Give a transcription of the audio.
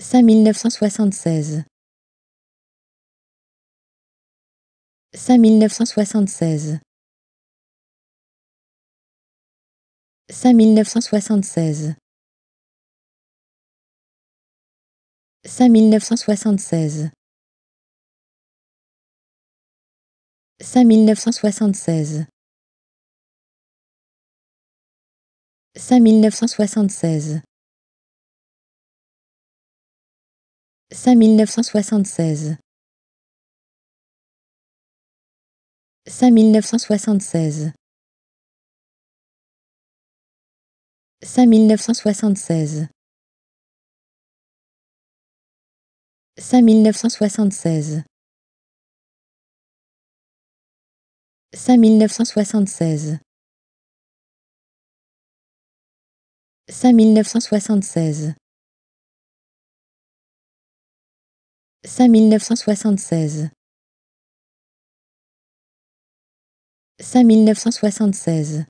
cinq mille neuf cent soixante seize cinq mille neuf cent soixante seize cinq mille neuf cent soixante seize cinq mille neuf cent soixante seize cinq mille neuf cent soixante seize cinq mille neuf cent soixante-seize cinq mille neuf cent soixante-seize cinq mille neuf cent soixante-seize cinq mille neuf cent soixante-seize cinq mille neuf cent soixante-seize mille neuf cent soixante-seize cinq mille neuf cent soixante-seize cinq mille neuf cent soixante-seize